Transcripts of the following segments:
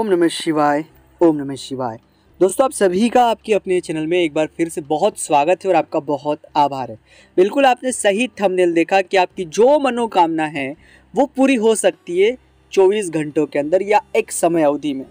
ओम नमः शिवाय ओम नमः शिवाय दोस्तों आप सभी का आपके अपने चैनल में एक बार फिर से बहुत स्वागत है और आपका बहुत आभार है बिल्कुल आपने सही थंबनेल देखा कि आपकी जो मनोकामना है वो पूरी हो सकती है 24 घंटों के अंदर या एक समय अवधि में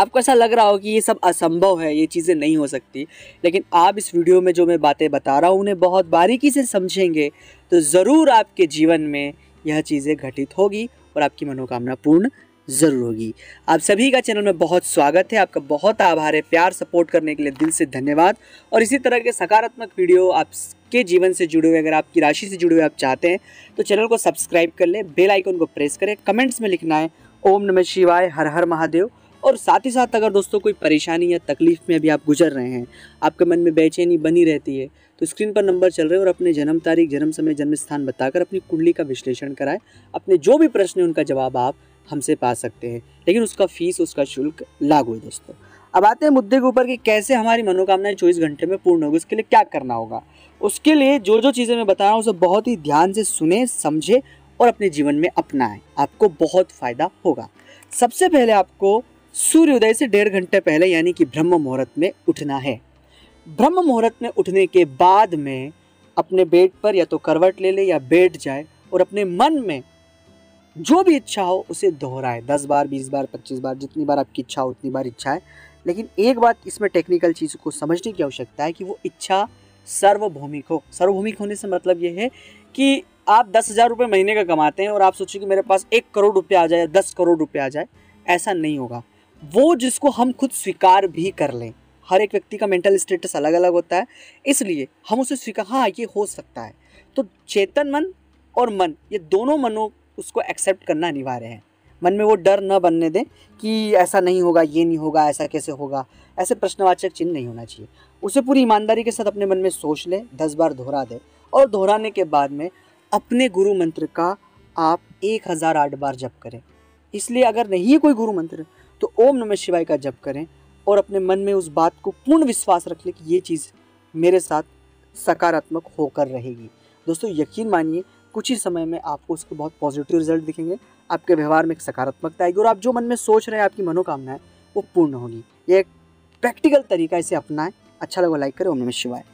आपको ऐसा लग रहा हो कि ये सब असंभव है ये चीज़ें नहीं हो सकती लेकिन आप इस वीडियो में जो मैं बातें बता रहा हूँ उन्हें बहुत बारीकी से समझेंगे तो ज़रूर आपके जीवन में यह चीज़ें घटित होगी और आपकी मनोकामना पूर्ण ज़रूर होगी आप सभी का चैनल में बहुत स्वागत है आपका बहुत आभार है प्यार सपोर्ट करने के लिए दिल से धन्यवाद और इसी तरह के सकारात्मक वीडियो आपके जीवन से जुड़े हुए अगर आपकी राशि से जुड़े हुए आप चाहते हैं तो चैनल को सब्सक्राइब कर लें बेल आइकन को प्रेस करें कमेंट्स में लिखना है ओम नमः शिवाय हर हर महादेव और साथ ही साथ अगर दोस्तों कोई परेशानी या तकलीफ़ में अभी आप गुजर रहे हैं आपके मन में बेचैनी बनी रहती है तो स्क्रीन पर नंबर चल रहे हैं और अपने जन्म तारीख जन्म समय जन्म स्थान बताकर अपनी कुंडली का विश्लेषण कराएं अपने जो भी प्रश्न हैं उनका जवाब आप हमसे पा सकते हैं लेकिन उसका फीस उसका शुल्क लागू है दोस्तों अब आते हैं मुद्दे के ऊपर कि कैसे हमारी मनोकामनाएं चौबीस घंटे में पूर्ण होगी उसके लिए क्या करना होगा उसके लिए जो जो चीज़ें मैं बता रहा हूँ उसे बहुत ही ध्यान से सुने समझे और अपने जीवन में अपनाएं आपको बहुत फ़ायदा होगा सबसे पहले आपको सूर्योदय से डेढ़ घंटे पहले यानी कि ब्रह्म मुहूर्त में उठना है ब्रह्म मुहूर्त में उठने के बाद में अपने बेड पर या तो करवट ले ले या बैठ जाए और अपने मन में जो भी इच्छा हो उसे दोहराएं दस बार बीस बार पच्चीस बार जितनी बार आपकी इच्छा हो उतनी बार इच्छा है लेकिन एक बात इसमें टेक्निकल चीज़ को समझने की आवश्यकता है कि वो इच्छा सर्वभौमिक हो सर्वभौमिक होने से मतलब ये है कि आप दस हज़ार रुपये महीने का कमाते हैं और आप सोचिए कि मेरे पास एक करोड़ रुपये आ जाए या दस करोड़ रुपये आ जाए ऐसा नहीं होगा वो जिसको हम खुद स्वीकार भी कर लें हर एक व्यक्ति का मेंटल स्टेटस अलग अलग होता है इसलिए हम उसे स्वीकार हाँ ये हो सकता है तो चेतन मन और मन ये दोनों मनों उसको एक्सेप्ट करना अनिवार्य है मन में वो डर न बनने दें कि ऐसा नहीं होगा ये नहीं होगा ऐसा कैसे होगा ऐसे प्रश्नवाचक चिन्ह नहीं होना चाहिए उसे पूरी ईमानदारी के साथ अपने मन में सोच लें दस बार दोहरा दें और दोहराने के बाद में अपने गुरु मंत्र का आप एक हज़ार आठ बार जप करें इसलिए अगर नहीं है कोई गुरु मंत्र तो ओम नमः शिवाय का जप करें और अपने मन में उस बात को पूर्ण विश्वास रख लें कि ये चीज़ मेरे साथ सकारात्मक होकर रहेगी दोस्तों यकीन मानिए कुछ ही समय में आपको उसके बहुत पॉजिटिव रिजल्ट दिखेंगे आपके व्यवहार में एक सकारात्मकता आएगी और आप जो मन में सोच रहे हैं आपकी मनोकामनाएं वो पूर्ण होगी ये एक प्रैक्टिकल तरीका इसे अपनाएं अच्छा लगा लाइक करें ओम नमः शिवाय